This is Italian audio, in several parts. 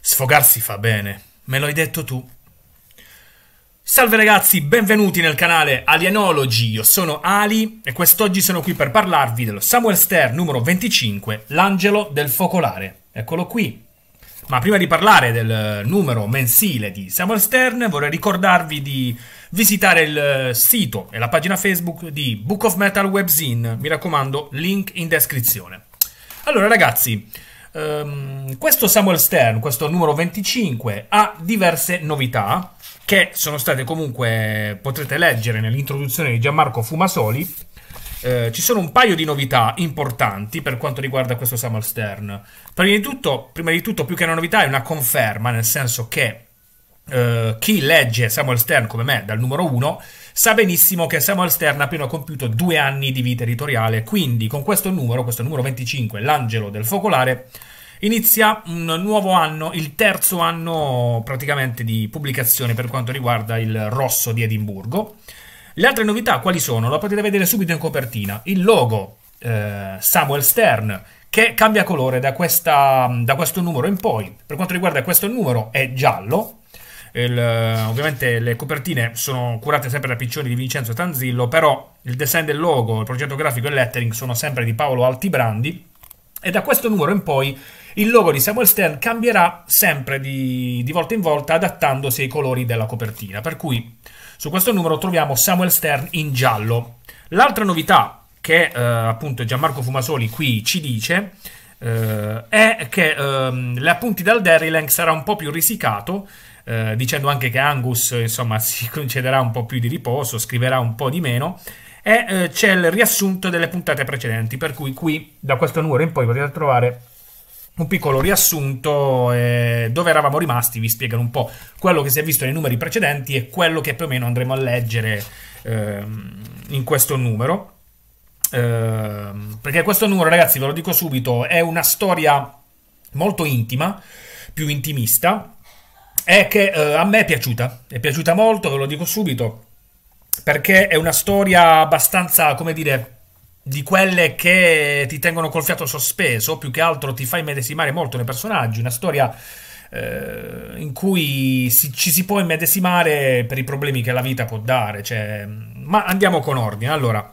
Sfogarsi fa bene, me l'hai detto tu. Salve ragazzi, benvenuti nel canale Alienology, io sono Ali e quest'oggi sono qui per parlarvi dello Samuel Stern numero 25, l'angelo del focolare. Eccolo qui, ma prima di parlare del numero mensile di Samuel Stern, vorrei ricordarvi di visitare il sito e la pagina Facebook di Book of Metal Webzine. Mi raccomando, link in descrizione. Allora, ragazzi, ehm, questo Samuel Stern, questo numero 25, ha diverse novità che sono state comunque, potrete leggere nell'introduzione di Gianmarco Fumasoli eh, ci sono un paio di novità importanti per quanto riguarda questo Samuel Stern. Prima di tutto, prima di tutto più che una novità, è una conferma, nel senso che eh, chi legge Samuel Stern come me dal numero 1 sa benissimo che Samuel Stern ha appena compiuto due anni di vita editoriale, quindi con questo numero, questo numero 25, l'angelo del focolare, inizia un nuovo anno, il terzo anno praticamente di pubblicazione per quanto riguarda il rosso di Edimburgo. Le altre novità quali sono? La potete vedere subito in copertina. Il logo eh, Samuel Stern che cambia colore da, questa, da, questo numero in poi. Per quanto riguarda questo numero è giallo. Il, eh, ovviamente le copertine sono curate sempre da Piccioni di Vincenzo Tanzillo, però il design del logo, il progetto grafico e il lettering sono sempre di Paolo Altibrandi. E da questo numero in poi il logo di Samuel Stern cambierà sempre di, di volta in volta adattandosi ai colori della copertina. Per cui su questo numero troviamo Samuel Stern in giallo. L'altra novità che eh, appunto Gianmarco Fumasoli qui ci dice eh, è che ehm, le appunti dal Dairylank sarà un po' più risicato eh, dicendo anche che Angus insomma si concederà un po' più di riposo, scriverà un po' di meno e eh, c'è il riassunto delle puntate precedenti per cui qui da questo numero in poi potete trovare un piccolo riassunto eh, dove eravamo rimasti, vi spiegano un po' quello che si è visto nei numeri precedenti e quello che più o meno andremo a leggere eh, in questo numero. Eh, perché questo numero, ragazzi, ve lo dico subito, è una storia molto intima, più intimista, e che eh, a me è piaciuta, è piaciuta molto, ve lo dico subito, perché è una storia abbastanza, come dire, di quelle che ti tengono col fiato sospeso, più che altro ti fai medesimare molto nei personaggi, una storia eh, in cui si, ci si può immedesimare per i problemi che la vita può dare. Cioè... Ma andiamo con ordine. Allora,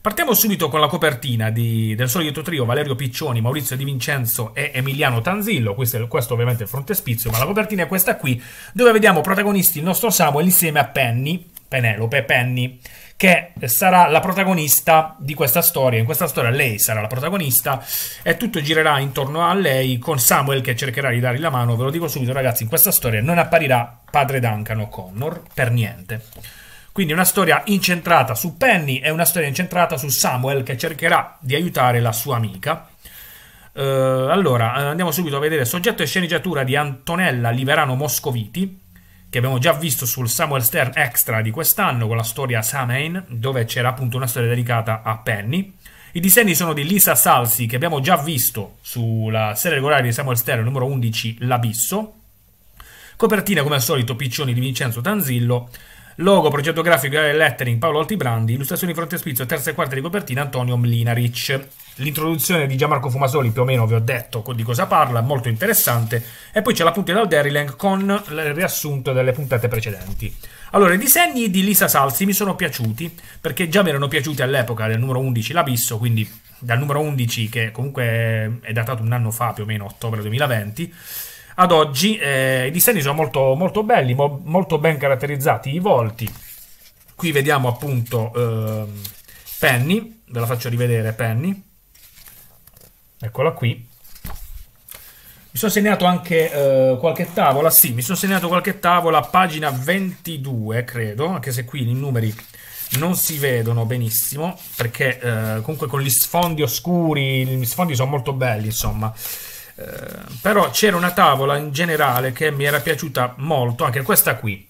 partiamo subito con la copertina di, del solito trio Valerio Piccioni, Maurizio Di Vincenzo e Emiliano Tanzillo. Questo, è, questo ovviamente è il frontespizio, ma la copertina è questa qui, dove vediamo protagonisti il nostro Samuel insieme a Penny, Penelope, Penny che sarà la protagonista di questa storia. In questa storia lei sarà la protagonista e tutto girerà intorno a lei con Samuel che cercherà di dargli la mano. Ve lo dico subito ragazzi, in questa storia non apparirà padre Duncan o Connor per niente. Quindi una storia incentrata su Penny e una storia incentrata su Samuel che cercherà di aiutare la sua amica. Uh, allora, eh, andiamo subito a vedere soggetto e sceneggiatura di Antonella Liberano Moscoviti che abbiamo già visto sul Samuel Stern Extra di quest'anno con la storia Samhain, dove c'era appunto una storia dedicata a Penny. I disegni sono di Lisa Salsi, che abbiamo già visto sulla serie regolare di Samuel Stern numero 11, L'Abisso. Copertina, come al solito, piccioni di Vincenzo Tanzillo Logo, progetto grafico e lettering Paolo Altibrandi, illustrazioni frontespizio, terza e quarta di copertina Antonio Mlinaric. L'introduzione di Gianmarco Fumasoli, più o meno vi ho detto di cosa parla, molto interessante. E poi c'è la puntata al Dairyland con il riassunto delle puntate precedenti. Allora, i disegni di Lisa Salsi mi sono piaciuti, perché già mi erano piaciuti all'epoca del numero 11 L'Abisso, quindi dal numero 11 che comunque è datato un anno fa, più o meno ottobre 2020 ad oggi eh, i disegni sono molto, molto belli, mo- molto ben caratterizzati i volti. Qui vediamo appunto eh, Penny, ve la faccio rivedere Penny. Eccola qui. Mi sono segnato anche eh, qualche tavola, sì, mi sono segnato qualche tavola, pagina 22 credo, anche se qui i numeri non si vedono benissimo, perché eh, comunque con gli sfondi oscuri, gli sfondi sono molto belli insomma. Eh, però c'era una tavola in generale che mi era piaciuta molto, anche questa qui.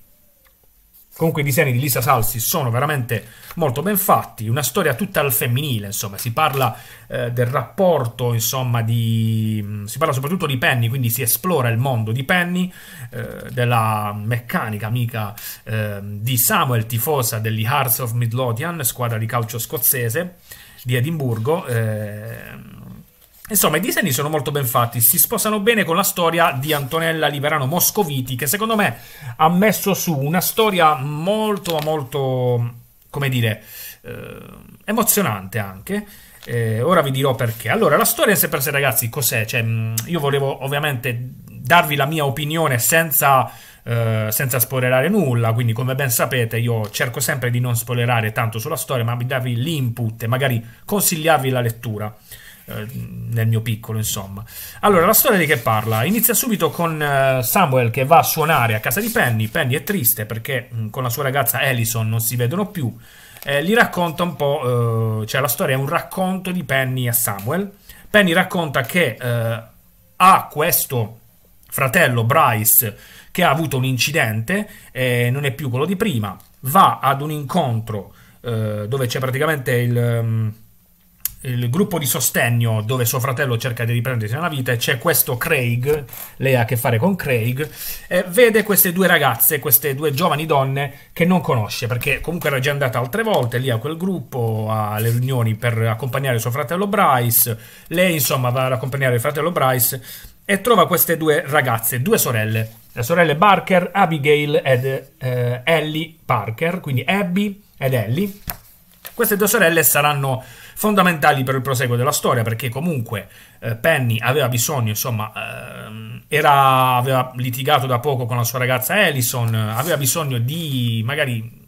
Comunque i disegni di Lisa Salsi sono veramente molto ben fatti, una storia tutta al femminile, insomma, si parla eh, del rapporto, insomma, di... Mm, si parla soprattutto di Penny, quindi si esplora il mondo di Penny, eh, della meccanica amica eh, di Samuel, tifosa degli Hearts of Midlothian, squadra di calcio scozzese di Edimburgo ehm, Insomma, i disegni sono molto ben fatti, si sposano bene con la storia di Antonella Liberano Moscoviti, che secondo me ha messo su una storia molto, molto, come dire, eh, emozionante anche. Eh, ora vi dirò perché. Allora, la storia in sé per sé, ragazzi, cos'è? Cioè, io volevo ovviamente darvi la mia opinione senza... Uh, senza spoilerare nulla, quindi come ben sapete io cerco sempre di non spoilerare tanto sulla storia, ma di darvi l'input e magari consigliarvi la lettura. Eh, nel mio piccolo, insomma. Allora, la storia di che parla? Inizia subito con eh, Samuel che va a suonare a casa di Penny. Penny è triste perché mh, mm, con la sua ragazza Allison non si vedono più. Eh, gli racconta un po', eh, cioè la storia è un racconto di Penny a Samuel. Penny racconta che eh, ha questo fratello Bryce che ha avuto un incidente, non è più quello di prima, va ad un incontro dove c'è praticamente il... Um, il gruppo di sostegno dove suo fratello cerca di riprendersi una vita e c'è questo Craig, lei ha a che fare con Craig, e vede queste due ragazze, queste due giovani donne che non conosce perché comunque era già andata altre volte lì a quel gruppo, alle riunioni per accompagnare suo fratello Bryce, lei insomma va ad accompagnare il fratello Bryce e trova queste due ragazze, due sorelle, le sorelle Barker, Abigail ed eh, Ellie Parker, quindi Abby ed Ellie. Queste due sorelle saranno fondamentali per il proseguo della storia, perché comunque eh, Penny aveva bisogno, insomma, ehm, era, aveva litigato da poco con la sua ragazza Ellison, aveva bisogno di magari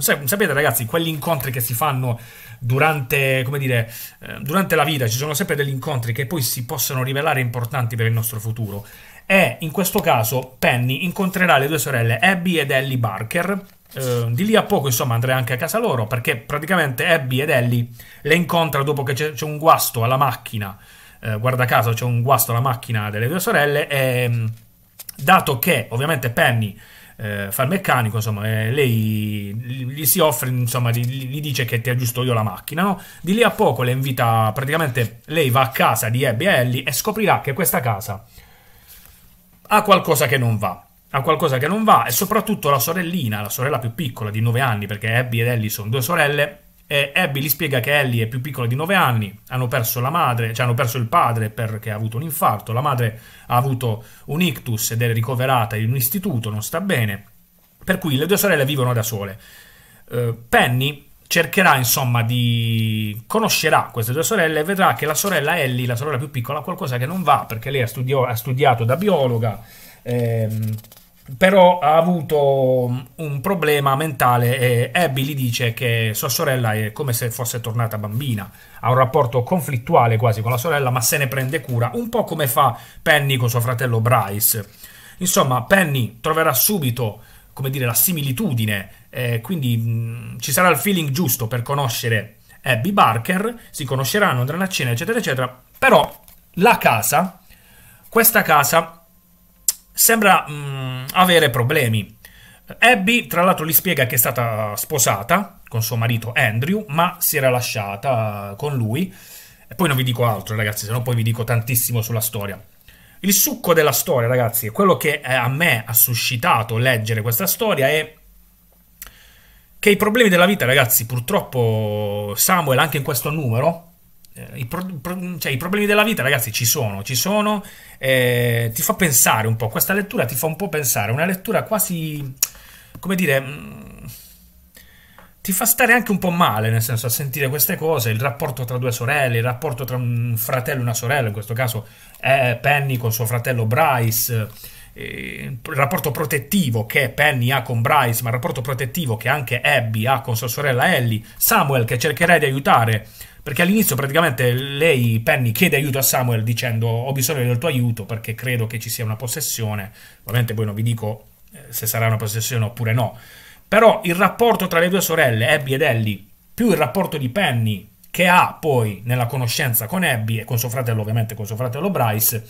Sapete ragazzi, quegli incontri che si fanno durante, dire, eh, durante, la vita, ci sono sempre degli incontri che poi si possono rivelare importanti per il nostro futuro e in questo caso Penny incontrerà le due sorelle Abby ed Ellie Barker. Eh, di lì a poco, insomma, andrà anche a casa loro perché praticamente Abby ed Ellie le incontra dopo che c'è un guasto alla macchina. Eh, guarda caso, c'è un guasto alla macchina delle due sorelle. E mm, dato che ovviamente Penny eh, fa il meccanico, insomma, eh, lei gli si offre, insomma, gli, gli, dice che ti aggiusto io la macchina, no? Di lì a poco le invita, praticamente lei va a casa di Abby e Ellie e scoprirà che questa casa ha qualcosa che non va. Ha qualcosa che non va e soprattutto la sorellina, la sorella più piccola di 9 anni, perché Abby ed Ellie sono due sorelle, e Abby gli spiega che Ellie è più piccola di 9 anni, hanno perso la madre, cioè hanno perso il padre perché ha avuto un infarto, la madre ha avuto un ictus ed è ricoverata in un istituto, non sta bene, per cui le due sorelle vivono da sole. Uh, Penny cercherà insomma di conoscerà queste due sorelle e vedrà che la sorella Ellie, la sorella più piccola, ha qualcosa che non va perché lei ha, studio, ha studiato da biologa, ehm, però ha avuto un problema mentale e Abby gli dice che sua sorella è come se fosse tornata bambina, ha un rapporto conflittuale quasi con la sorella ma se ne prende cura, un po' come fa Penny con suo fratello Bryce. Insomma, Penny troverà subito come dire, la similitudine, eh, quindi mh, mm, ci sarà il feeling giusto per conoscere Abby Barker, si conosceranno, andranno a cena, eccetera, eccetera, però la casa, questa casa, sembra mh, mm, avere problemi. Abby, tra l'altro, gli spiega che è stata sposata con suo marito Andrew, ma si era lasciata con lui. E poi non vi dico altro, ragazzi, se no poi vi dico tantissimo sulla storia. Il succo della storia, ragazzi, quello che eh, a me ha suscitato leggere questa storia è che i problemi della vita, ragazzi, purtroppo Samuel anche in questo numero, eh, i, pro, pro, cioè, i problemi della vita, ragazzi, ci sono, ci sono, eh, ti fa pensare un po', questa lettura ti fa un po' pensare, una lettura quasi, come dire mm, ti fa stare anche un po' male, nel senso, a sentire queste cose, il rapporto tra due sorelle, il rapporto tra un fratello e una sorella, in questo caso è Penny con suo fratello Bryce, il rapporto protettivo che Penny ha con Bryce, ma il rapporto protettivo che anche Abby ha con sua sorella Ellie, Samuel che cercherai di aiutare, perché all'inizio praticamente lei, Penny, chiede aiuto a Samuel dicendo ho bisogno del tuo aiuto perché credo che ci sia una possessione, ovviamente poi non vi dico eh, se sarà una possessione oppure no, però il rapporto tra le due sorelle, Abby ed Ellie, più il rapporto di Penny che ha poi nella conoscenza con Abby e con suo fratello, ovviamente con suo fratello Bryce,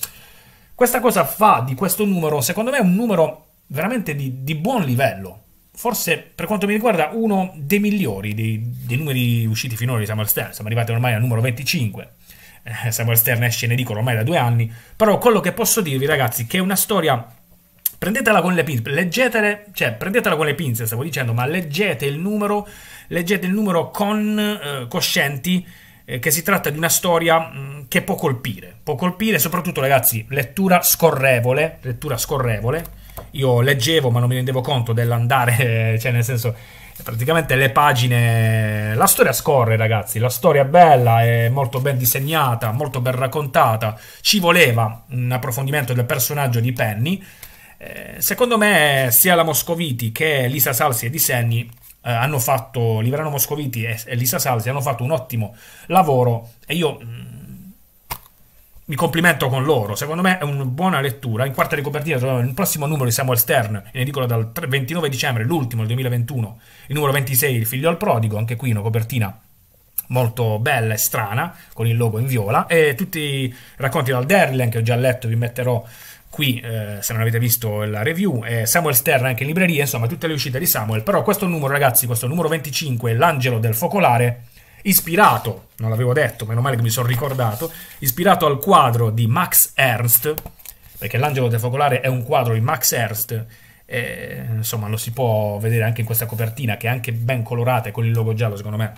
questa cosa fa di questo numero, secondo me, un numero veramente di, di buon livello. Forse, per quanto mi riguarda, uno dei migliori dei, dei numeri usciti finora di Samuel Stern. Siamo arrivati ormai al numero 25. Eh, Samuel Stern esce ne dicono, ormai da due anni. Però quello che posso dirvi, ragazzi, è che è una storia Prendetela con le pinze, leggetele, cioè prendetela con le pinze, stavo dicendo, ma leggete il numero, leggete il numero con eh, coscienti eh, che si tratta di una storia mh, mm, che può colpire, può colpire soprattutto ragazzi, lettura scorrevole, lettura scorrevole. Io leggevo, ma non mi rendevo conto dell'andare, eh, cioè nel senso praticamente le pagine la storia scorre ragazzi la storia è bella è molto ben disegnata molto ben raccontata ci voleva un approfondimento del personaggio di Penny eh, secondo me sia la Moscoviti che Lisa Salsi e Di Senni eh, hanno fatto, Livrano Moscoviti e, Lisa Salsi hanno fatto un ottimo lavoro e io mm, mi complimento con loro. Secondo me è una buona lettura. In quarta di copertina troviamo il prossimo numero di Samuel Stern, in edicola dal 29 dicembre, l'ultimo del 2021, il numero 26, Il figlio al prodigo, anche qui una copertina molto bella e strana, con il logo in viola, e tutti i racconti dal Derlen che ho già letto, vi metterò qui eh, se non avete visto la review eh, Samuel Sterra anche in libreria insomma tutte le uscite di Samuel però questo numero ragazzi questo numero 25 l'angelo del focolare ispirato non l'avevo detto meno male che mi sono ricordato ispirato al quadro di Max Ernst perché l'angelo del focolare è un quadro di Max Ernst e, insomma lo si può vedere anche in questa copertina che è anche ben colorata e con il logo giallo secondo me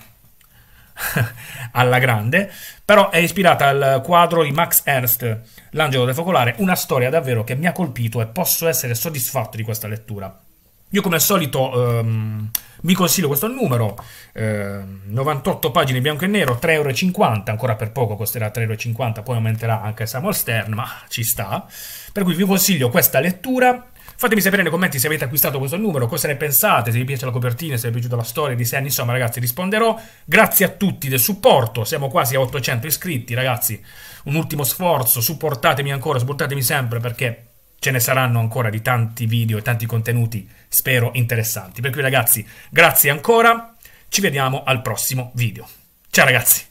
alla grande, però è ispirata al quadro di Max Ernst, L'angelo del focolare, una storia davvero che mi ha colpito e posso essere soddisfatto di questa lettura. Io come al solito ehm, mi consiglio questo numero, ehm, 98 pagine bianco e nero, 3,50 euro, ancora per poco costerà 3,50 euro, poi aumenterà anche Samuel Stern, ma ci sta. Per cui vi consiglio questa lettura, Fatemi sapere nei commenti se avete acquistato questo numero, cosa ne pensate, se vi piace la copertina, se vi è piaciuta la storia di Sen, insomma ragazzi risponderò. Grazie a tutti del supporto, siamo quasi a 800 iscritti ragazzi, un ultimo sforzo, supportatemi ancora, supportatemi sempre perché ce ne saranno ancora di tanti video e tanti contenuti, spero, interessanti. Per cui ragazzi, grazie ancora, ci vediamo al prossimo video. Ciao ragazzi!